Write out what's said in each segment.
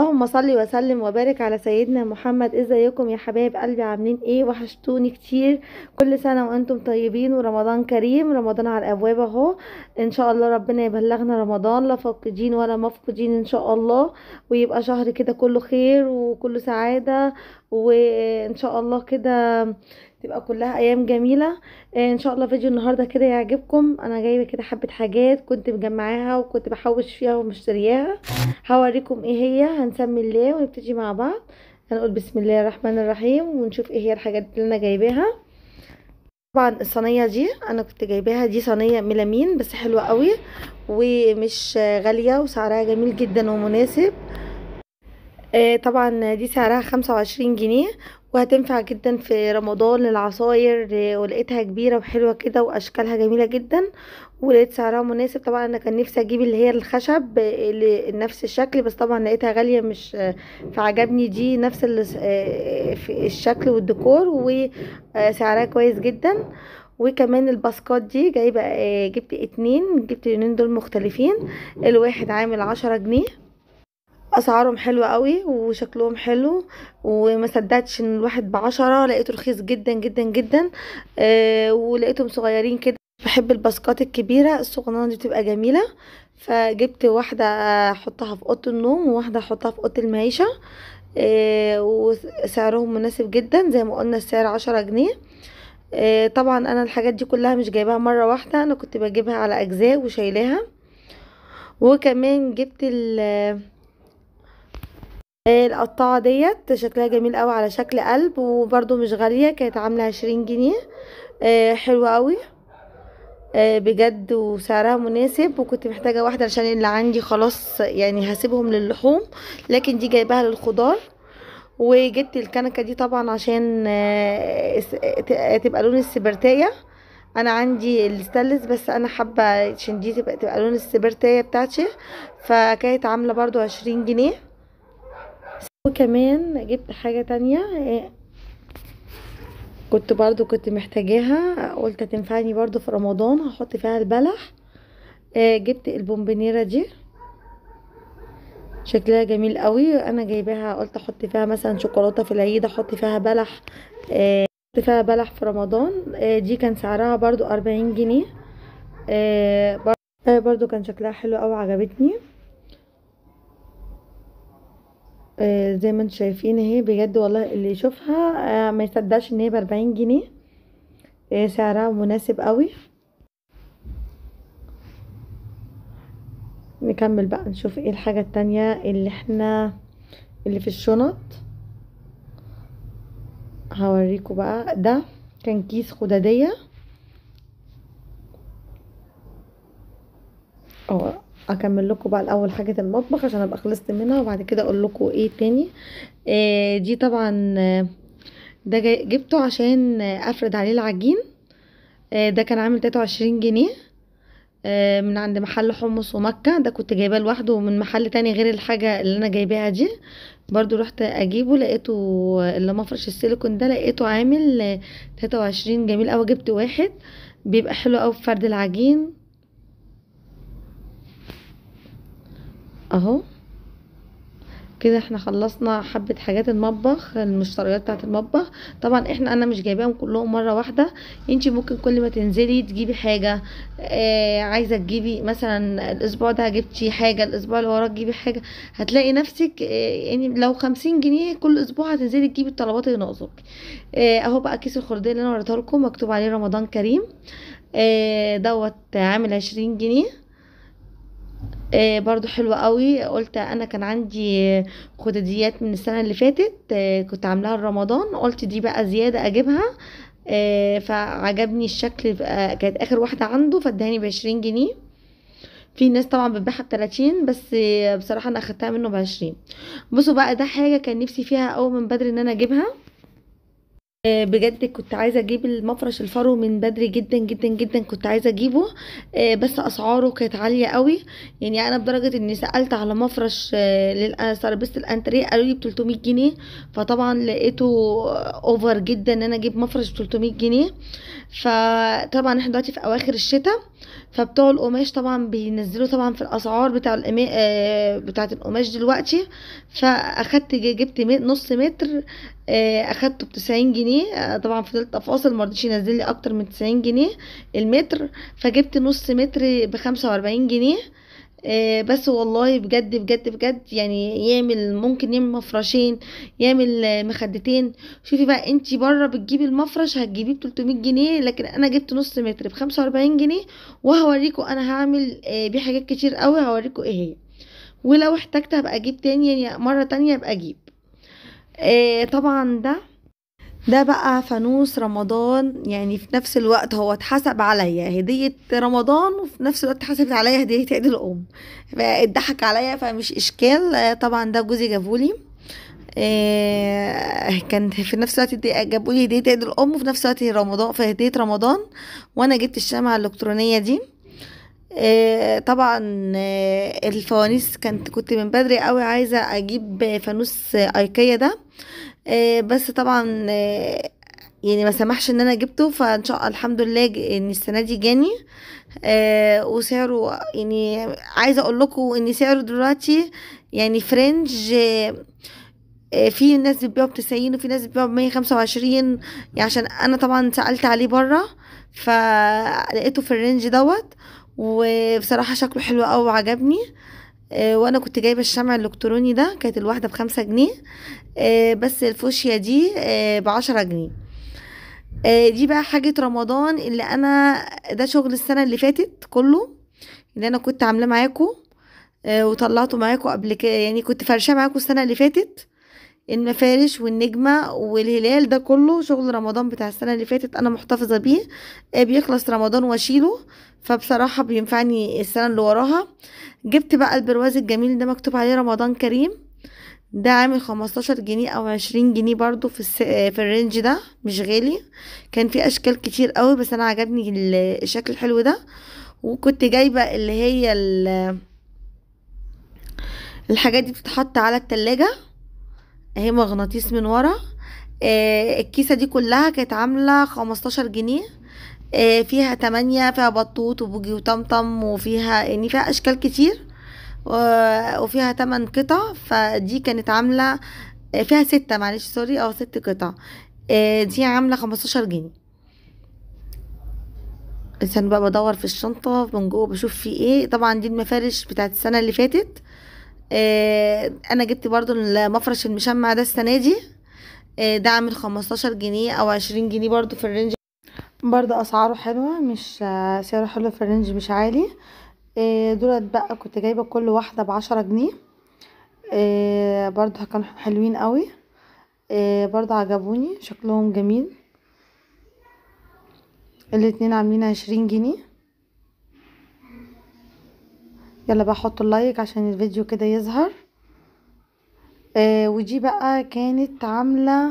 اللهم صل وسلم وبارك على سيدنا محمد ازيكم يا حبايب قلبي عاملين ايه وحشتوني كتير كل سنه وانتم طيبين ورمضان كريم رمضان على الابواب اهو ان شاء الله ربنا يبلغنا رمضان لا فاقدين ولا مفقودين ان شاء الله ويبقى شهر كده كله خير وكله سعاده وان شاء الله كده تبقى كلها ايام جميله ان شاء الله فيديو النهارده كده يعجبكم انا جايبه كده حبه حاجات كنت مجمعاها وكنت بحوش فيها ومشترياها هوريكم ايه هي هنسمي الله ونبتدي مع بعض هنقول بسم الله الرحمن الرحيم ونشوف ايه هي الحاجات اللي انا جايباها طبعا الصينيه دي انا كنت جايباها دي صينيه ميلامين بس حلوه قوي ومش غاليه وسعرها جميل جدا ومناسب آه، طبعا دي سعرها خمسة وعشرين جنيه وهتنفع جدا في رمضان للعصاير آه، ولقيتها كبيرة وحلوة كده واشكالها جميلة جدا ولقيت سعرها مناسب طبعا انا كان نفسي اجيب اللي هي الخشب آه، اللي نفس الشكل بس طبعا لقيتها غالية مش فعجبني دي نفس الشكل والديكور وسعرها كويس جدا وكمان الباسكات دي جايبه جبت اتنين جبت اتنين دول مختلفين الواحد عامل عشرة جنيه اسعارهم حلوه قوي وشكلهم حلو وما صدقتش ان الواحد بعشرة لقيته رخيص جدا جدا جدا آه ولقيتهم صغيرين كده بحب الباسكات الكبيره الصغننه دي بتبقى جميله فجبت واحده احطها في اوضه النوم وواحده احطها في اوضه المعيشه آه وسعرهم مناسب جدا زي ما قلنا السعر عشرة جنيه آه طبعا انا الحاجات دي كلها مش جايباها مره واحده انا كنت بجيبها على اجزاء وشايلاها وكمان جبت ال القطاعة ديت شكلها جميل قوي على شكل قلب وبرده مش غالية كانت عاملة عشرين جنيه آه، حلوة قوي آه، بجد وسعرها مناسب وكنت محتاجة واحدة عشان اللي عندي خلاص يعني هسيبهم للحوم لكن دي جايباها للخضار وجبت الكنكة دي طبعا عشان آه، تبقى لون السبرتاية انا عندي الستلس بس انا حابة عشان دي تبقى, تبقى لون السبرتاية بتاعتي فكانت عاملة برضو عشرين جنيه وكمان جبت حاجة تانية آه، كنت برضو كنت محتاجاها قلت هتنفعني برضو في رمضان هحط فيها البلح آه، جبت البومبنيرة دي شكلها جميل قوي انا جايباها قلت احط فيها مثلا شوكولاتة في العيد احط فيها بلح آه، احط فيها بلح في رمضان دي كان سعرها برضو اربعين جنيه برضو كان شكلها حلو قوي عجبتني آه، زي ما انتم شايفين اهي بجد والله اللي يشوفها آه، ما يصدقش ان هي باربعين جنيه آه، سعرها مناسب قوي نكمل بقى نشوف ايه الحاجة التانية اللي احنا اللي في الشنط هوريكم بقى ده كان كيس خدادية اه اكمل لكم بقى الاول حاجه المطبخ عشان ابقى خلصت منها وبعد كده اقول لكم ايه تاني آه دي طبعا ده جبته عشان افرد عليه العجين آه ده كان عامل 23 جنيه آه من عند محل حمص ومكة ده كنت جايباه لوحده من محل تاني غير الحاجة اللي انا جايباها دي برضو رحت اجيبه لقيته اللي مفرش السيليكون ده لقيته عامل 23 جميل اوي جبت واحد بيبقى حلو اوي في فرد العجين اهو كده احنا خلصنا حبه حاجات المطبخ المشتريات بتاعت المطبخ طبعا احنا انا مش جايباهم كلهم مره واحده انتي ممكن كل ما تنزلي تجيبي حاجه اه عايزه تجيبي مثلا الاسبوع ده جبتي حاجه الاسبوع اللي وراك تجيبي حاجه هتلاقي نفسك اه يعني لو خمسين جنيه كل اسبوع هتنزلي تجيبي الطلبات اللي ناقصك اه اهو بقى كيس الخرديه اللي انا وريتهالكم مكتوب عليه رمضان كريم اه دوت عامل عشرين جنيه آه، برضو حلوة قوي قلت انا كان عندي خدديات من السنة اللي فاتت آه، كنت عاملاها لرمضان قلت دي بقى زيادة اجيبها آه، فعجبني الشكل كانت اخر واحدة عنده فادهاني بعشرين جنيه في ناس طبعا بتبيعها ب 30 بس بصراحة انا اخدتها منه بعشرين بصوا بقى ده حاجة كان نفسي فيها قوي من بدري ان انا اجيبها آه، بجد كنت عايزه اجيب المفرش الفرو من بدري جدا جدا جدا كنت عايزه اجيبه آه، بس اسعاره كانت عاليه قوي يعني انا بدرجه اني سالت على مفرش آه، للسرابيست الانتريه قالوا لي ب 300 جنيه فطبعا لقيته اوفر جدا ان انا اجيب مفرش ب 300 جنيه فطبعا احنا دلوقتي في اواخر الشتاء فبتوع القماش طبعا بينزلوا طبعا في الاسعار بتاع القماش آه، بتاعه القماش دلوقتي فاخدت جبت نص متر آه، اخدته ب 90 جنيه آه، طبعا فضلت افاصل ما رضيش ينزل لي اكتر من 90 جنيه المتر فجبت نص متر ب 45 جنيه آه، بس والله بجد بجد بجد يعني يعمل ممكن يعمل مفرشين يعمل آه، مخدتين شوفي بقى انت بره بتجيبي المفرش هتجيبيه ب 300 جنيه لكن انا جبت نص متر ب 45 جنيه وهوريكم انا هعمل آه، بيه حاجات كتير قوي هوريكم ايه هي ولو احتجت هبقى اجيب تاني يعني مره تانية ابقى اجيب طبعا ده ده بقى فانوس رمضان يعني في نفس الوقت هو اتحسب عليا هدية رمضان وفي نفس الوقت اتحسبت عليا هدية عيد الأم فاتضحك عليا فمش إشكال طبعا ده جوزي جابولي إيه كان في نفس الوقت جابوا لي هديه عيد الام وفي نفس الوقت رمضان في هديه رمضان وانا جبت الشمعه الالكترونيه دي إيه طبعا آه، الفوانيس كانت كنت من بدري قوي عايزه اجيب فانوس ايكيا ده آه، بس طبعا آه، يعني ما سمحش ان انا جبته فان شاء الله الحمد لله ان السنه دي جاني آه، وسعره يعني عايزه اقول لكم ان سعره دلوقتي يعني فرنج في ناس بتبيعه ب 90 وفي ناس بتبيعه ب 125 يعني عشان انا طبعا سالت عليه بره فلقيته في الرينج دوت وبصراحه شكله حلو قوي وعجبني آه آه، وانا كنت جايبه الشمع الالكتروني ده كانت الواحده بخمسة جنيه آه، بس الفوشيا دي آه، بعشرة جنيه دي بقى حاجة رمضان اللي انا ده شغل السنة اللي فاتت كله اللي انا كنت عاملاه معاكم وطلعته معاكم قبل كده يعني كنت فرشاه معاكم السنة اللي فاتت المفارش والنجمة والهلال ده كله شغل رمضان بتاع السنة اللي فاتت أنا محتفظة بيه آه، بيخلص رمضان واشيله فبصراحة بينفعني السنة اللي وراها جبت بقى البرواز الجميل ده مكتوب عليه رمضان كريم ده عامل خمستاشر جنيه او عشرين جنيه برضو في الس... آه، في الرينج ده مش غالي كان في اشكال كتير قوي بس انا عجبني الشكل الحلو ده وكنت جايبه اللي هي ال... الحاجات دي بتتحط على التلاجة اهي مغناطيس من ورا آه الكيسة دي كلها كانت عاملة خمستاشر جنيه آه فيها تمانية فيها بطوط وبوجي وطمطم وفيها يعني فيها اشكال كتير وفيها تمن قطع فدي كانت عاملة آه، فيها ستة معلش سوري اه ست قطع آه، دي عاملة خمستاشر جنيه انا بقى بدور في الشنطة من جوه بشوف في ايه طبعا دي المفارش بتاعت السنة اللي فاتت آه، انا جبت برضو المفرش المشمع ده السنة دي آه، ده عامل خمستاشر جنيه او عشرين جنيه برضو في الرينج برضو اسعاره حلوة مش آه، سعره حلو في الرينج مش عالي دولت بقى كنت جايبة كل واحدة بعشرة جنيه برضو كانوا حلوين قوي برضو عجبوني شكلهم جميل الاتنين عاملين عشرين جنيه يلا بحط اللايك عشان الفيديو كده يظهر آه ودي بقى كانت عاملة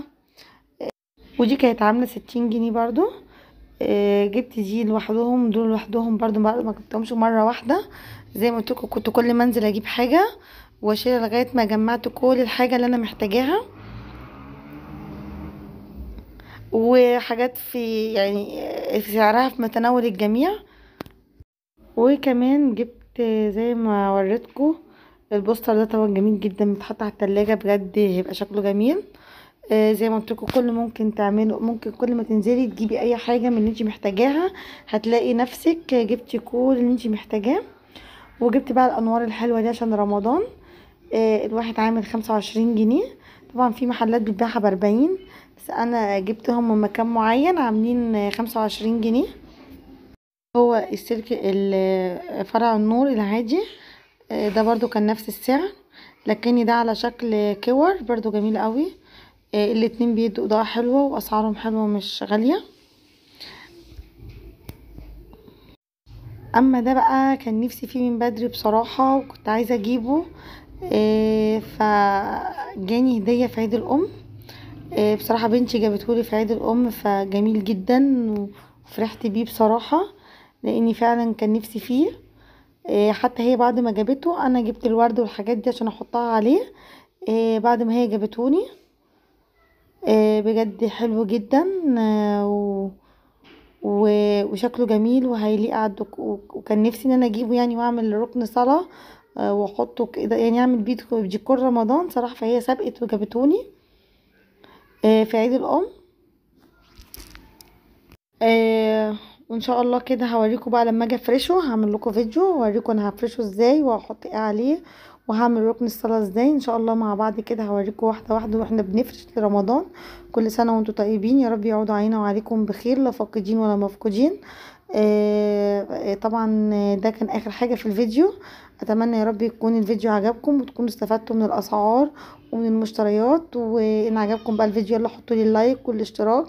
آه ودي كانت عاملة ستين جنيه برضو آه جبت دي لوحدهم دول لوحدهم برضو ما جبتهمش مرة واحدة زي ما قلتلكوا كنت كل ما انزل اجيب حاجة واشيلها لغاية ما جمعت كل الحاجة اللي انا محتاجاها وحاجات في يعني آه، في سعرها في متناول الجميع وكمان جبت زي ما وريتكو البوستر ده طبعا جميل جدا بيتحط على التلاجة بجد هيبقى شكله جميل آه زي ما قلتلكوا كل ممكن تعمله ممكن كل ما تنزلي تجيبي اي حاجه من اللي انت محتاجاها هتلاقي نفسك جبتي كل اللي انت محتاجاه وجبت بقى الانوار الحلوه دي عشان رمضان آه الواحد عامل خمسة وعشرين جنيه طبعا في محلات بتبيعها باربعين بس انا جبتهم من مكان معين عاملين خمسة وعشرين جنيه هو السلك فرع النور العادي آه، ده برضو كان نفس السعر لكن ده على شكل كور برضو جميل قوي آه، الاتنين بيدوا اضاءة حلوة واسعارهم حلوة مش غالية اما ده بقى كان نفسي فيه من بدري بصراحة وكنت عايزة اجيبه آه، فجاني هدية في عيد الام بصراحة بنتي جابتهولي في عيد الام فجميل جدا وفرحت بيه بصراحة لاني فعلا كان نفسي فيه آه، حتى هي بعد ما جابته انا جبت الورد والحاجات دي عشان احطها عليه آه، بعد ما هي جابتوني آه، بجد حلو جدا وشكله جميل وهيليق على وكان نفسي ان انا اجيبه يعني واعمل ركن صلاه واحطه كده يعني اعمل بيه ديكور رمضان صراحه فهي سبقت وجابتوني في عيد الام وان شاء الله كده هوريكم بقى لما اجي افرشه هعمل لكم فيديو هوريكم انا هفرشه ازاي وهحط ايه عليه وهعمل ركن الصلاه ازاي ان شاء الله مع بعض كده هوريكم واحده واحده واحنا بنفرش لرمضان كل سنه وانتم طيبين يا رب يعود علينا وعليكم بخير لا فاقدين ولا مفقودين آه، آه، طبعا ده كان اخر حاجه في الفيديو اتمنى يا رب يكون الفيديو عجبكم وتكونوا استفدتوا من الاسعار ومن المشتريات وان عجبكم بقى الفيديو يلا حطوا لي اللايك والاشتراك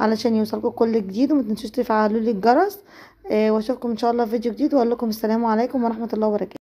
علشان يوصلكم كل جديد وما تنسوش تفعلوا لي الجرس آه، واشوفكم ان شاء الله في فيديو جديد واقول لكم السلام عليكم ورحمه الله وبركاته